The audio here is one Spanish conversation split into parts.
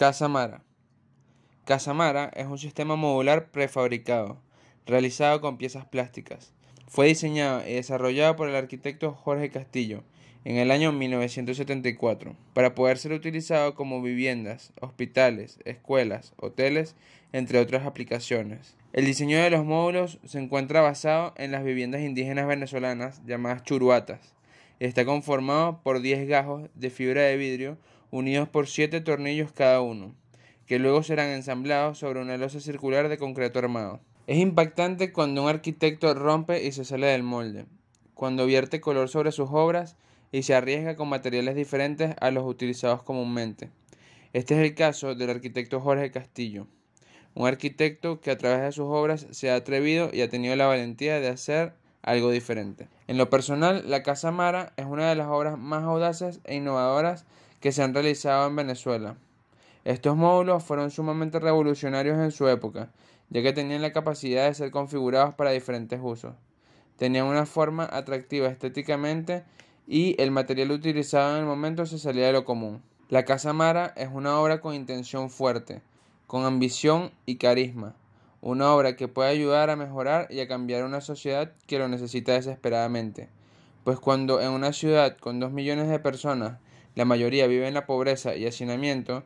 Casamara. Casamara es un sistema modular prefabricado, realizado con piezas plásticas. Fue diseñado y desarrollado por el arquitecto Jorge Castillo en el año 1974 para poder ser utilizado como viviendas, hospitales, escuelas, hoteles, entre otras aplicaciones. El diseño de los módulos se encuentra basado en las viviendas indígenas venezolanas llamadas churuatas está conformado por 10 gajos de fibra de vidrio unidos por siete tornillos cada uno, que luego serán ensamblados sobre una losa circular de concreto armado. Es impactante cuando un arquitecto rompe y se sale del molde, cuando vierte color sobre sus obras y se arriesga con materiales diferentes a los utilizados comúnmente. Este es el caso del arquitecto Jorge Castillo, un arquitecto que a través de sus obras se ha atrevido y ha tenido la valentía de hacer algo diferente. En lo personal, La Casa Mara es una de las obras más audaces e innovadoras que se han realizado en Venezuela. Estos módulos fueron sumamente revolucionarios en su época, ya que tenían la capacidad de ser configurados para diferentes usos. Tenían una forma atractiva estéticamente y el material utilizado en el momento se salía de lo común. La Casa Mara es una obra con intención fuerte, con ambición y carisma, una obra que puede ayudar a mejorar y a cambiar una sociedad que lo necesita desesperadamente. Pues cuando en una ciudad con dos millones de personas la mayoría vive en la pobreza y hacinamiento,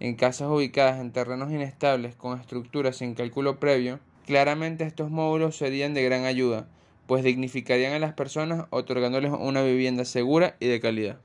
en casas ubicadas en terrenos inestables con estructuras sin cálculo previo. Claramente estos módulos serían de gran ayuda, pues dignificarían a las personas otorgándoles una vivienda segura y de calidad.